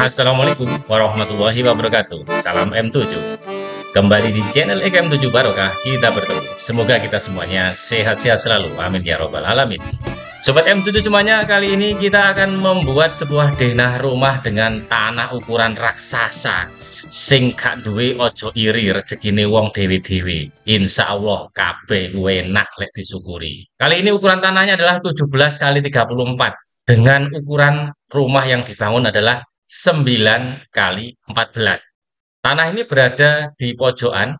Assalamualaikum warahmatullahi wabarakatuh. Salam M7. Kembali di channel EKM7 Barokah kita bertemu. Semoga kita semuanya sehat-sehat selalu. Amin ya robbal alamin. Sobat M7 semuanya, kali ini kita akan membuat sebuah denah rumah dengan tanah ukuran raksasa. Singkat duwe ojo iri rezekine wong dewi-dewi. Insya Allah kabeh enak lek disyukuri. Kali ini ukuran tanahnya adalah 17 kali 34 dengan ukuran rumah yang dibangun adalah 9 kali 14. Tanah ini berada di pojokan,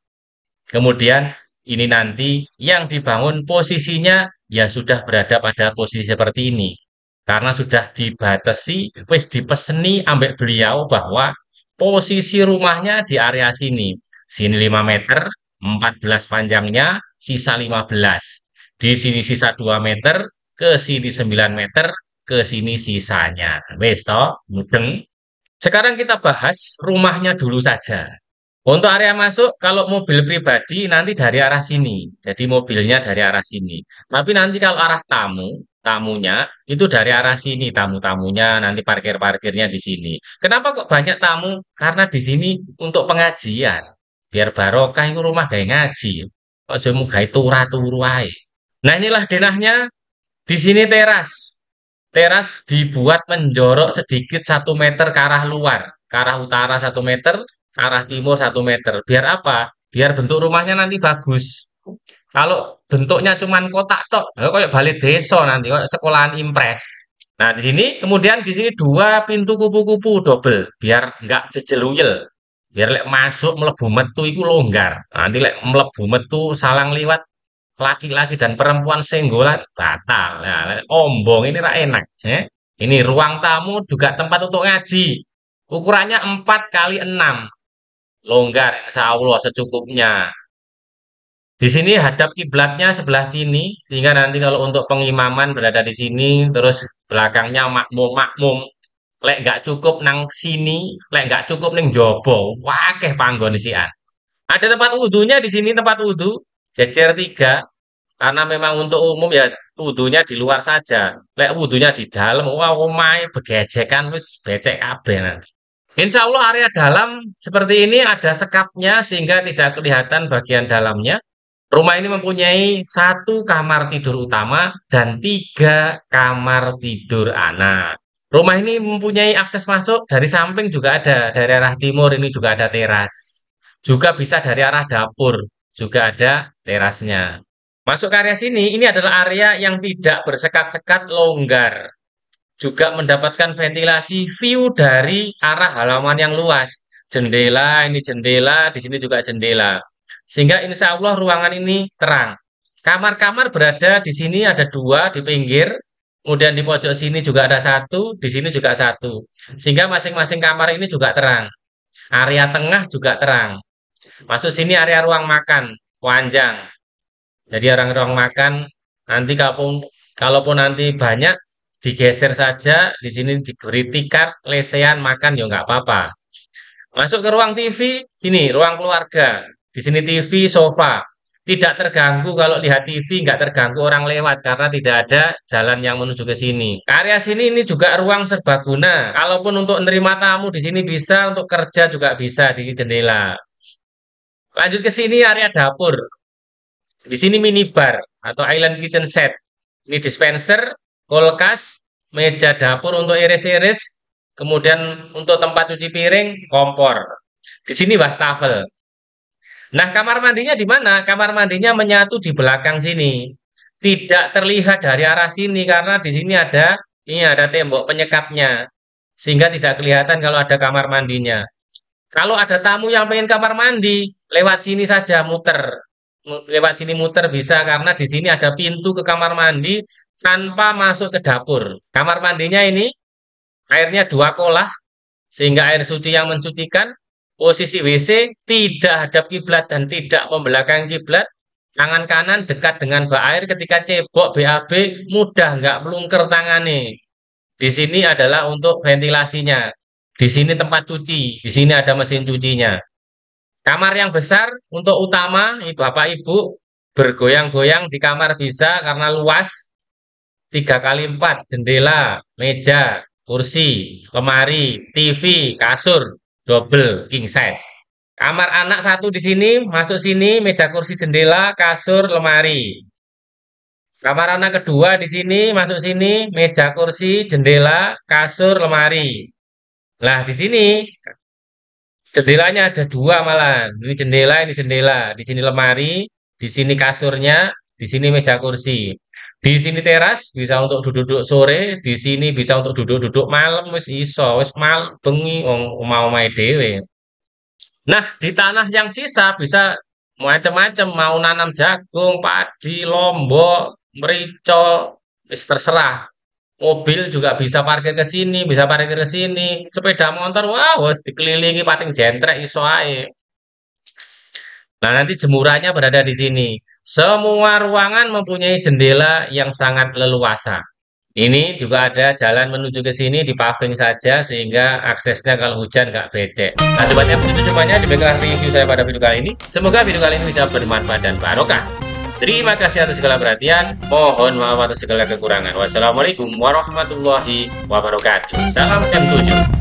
kemudian ini nanti yang dibangun posisinya ya sudah berada pada posisi seperti ini. Karena sudah dibatasi, wis dipeseni ambek beliau bahwa posisi rumahnya di area sini. Sini 5 meter, 14 panjangnya, sisa 15. Di sini sisa 2 meter, ke sini 9 meter, ke sini sisanya. Wis toh, mudeng. Sekarang kita bahas rumahnya dulu saja. Untuk area masuk, kalau mobil pribadi nanti dari arah sini. Jadi mobilnya dari arah sini. Tapi nanti kalau arah tamu, tamunya itu dari arah sini. Tamu-tamunya nanti parkir-parkirnya di sini. Kenapa kok banyak tamu? Karena di sini untuk pengajian. Biar barokah itu rumah gaya ngaji. Kok jemu gaya turah turuai. Nah inilah denahnya. Di sini teras. Teras dibuat menjorok sedikit satu meter ke arah luar, ke arah utara satu meter, ke arah timur satu meter. Biar apa? Biar bentuk rumahnya nanti bagus. Kalau bentuknya cuma kotak tok, ya kayak balik desa nanti, kayak sekolahan impres. Nah, di sini kemudian di sini dua pintu kupu-kupu double biar nggak jejeluyel. Biar lek masuk melebu metu itu longgar. Nanti lek melebu metu salang liwat laki-laki dan perempuan senggolan batal. Nah, ombong ini rak enak. Ya. Ini ruang tamu juga tempat untuk ngaji. Ukurannya 4 kali 6. Longgar, insya Allah, secukupnya. Di sini hadap kiblatnya sebelah sini, sehingga nanti kalau untuk pengimaman berada di sini, terus belakangnya makmum-makmum. Lek gak cukup nang sini, lek gak cukup neng jobo. Wakeh panggon isian. Ada tempat wudhunya di sini tempat wudhu. Jejer tiga, karena memang untuk umum ya wudhunya di luar saja. Lek wudhunya di dalam, wah umai begecekan, wis becek abe nanti. Insya Allah area dalam seperti ini ada sekapnya sehingga tidak kelihatan bagian dalamnya. Rumah ini mempunyai satu kamar tidur utama dan tiga kamar tidur anak. Rumah ini mempunyai akses masuk dari samping juga ada, dari arah timur ini juga ada teras. Juga bisa dari arah dapur, juga ada terasnya. Masuk ke area sini, ini adalah area yang tidak bersekat-sekat longgar. Juga mendapatkan ventilasi view dari arah halaman yang luas. Jendela, ini jendela, di sini juga jendela. Sehingga insya Allah ruangan ini terang. Kamar-kamar berada di sini ada dua di pinggir, kemudian di pojok sini juga ada satu, di sini juga satu. Sehingga masing-masing kamar ini juga terang. Area tengah juga terang. Masuk sini area ruang makan panjang, Jadi orang-orang makan nanti kalaupun kalaupun nanti banyak digeser saja di sini diberi tikar makan ya nggak apa-apa. Masuk ke ruang TV, sini ruang keluarga. Di sini TV, sofa. Tidak terganggu kalau lihat TV, nggak terganggu orang lewat karena tidak ada jalan yang menuju ke sini. Area sini ini juga ruang serbaguna. Kalaupun untuk menerima tamu di sini bisa, untuk kerja juga bisa di jendela. Lanjut ke sini area dapur. Di sini minibar atau island kitchen set. Ini dispenser, kulkas, meja dapur untuk iris-iris, kemudian untuk tempat cuci piring, kompor. Di sini wastafel. Nah, kamar mandinya di mana? Kamar mandinya menyatu di belakang sini. Tidak terlihat dari arah sini karena di sini ada ini ada tembok penyekapnya. Sehingga tidak kelihatan kalau ada kamar mandinya. Kalau ada tamu yang pengen kamar mandi, lewat sini saja muter lewat sini muter bisa karena di sini ada pintu ke kamar mandi tanpa masuk ke dapur. Kamar mandinya ini airnya dua kolah sehingga air suci yang mencucikan posisi WC tidak hadap kiblat dan tidak membelakang kiblat. Tangan kanan dekat dengan bak air ketika cebok BAB mudah nggak melungker tangan nih. Di sini adalah untuk ventilasinya. Di sini tempat cuci, di sini ada mesin cucinya. Kamar yang besar untuk utama, itu apa Ibu bergoyang-goyang di kamar bisa karena luas tiga kali empat jendela, meja, kursi, lemari, TV, kasur, double king size. Kamar anak satu di sini, masuk sini, meja kursi jendela, kasur, lemari. Kamar anak kedua di sini, masuk sini, meja kursi, jendela, kasur, lemari. Nah, di sini jendelanya ada dua malah ini jendela ini jendela di sini lemari di sini kasurnya di sini meja kursi di sini teras bisa untuk duduk-duduk sore di sini bisa untuk duduk-duduk malam wis iso wis mal bengi mau main dewe nah di tanah yang sisa bisa macam-macam mau nanam jagung padi lombok merica wis terserah mobil juga bisa parkir ke sini, bisa parkir ke sini, sepeda motor, wow, dikelilingi pating jentrek iso ae. Nah, nanti jemurannya berada di sini. Semua ruangan mempunyai jendela yang sangat leluasa. Ini juga ada jalan menuju ke sini di paving saja sehingga aksesnya kalau hujan nggak becek. Nah, sebanyak begitu semuanya demikian review saya pada video kali ini. Semoga video kali ini bisa bermanfaat dan barokah. Terima kasih atas segala perhatian. Mohon maaf atas segala kekurangan. Wassalamualaikum warahmatullahi wabarakatuh. Salam M7.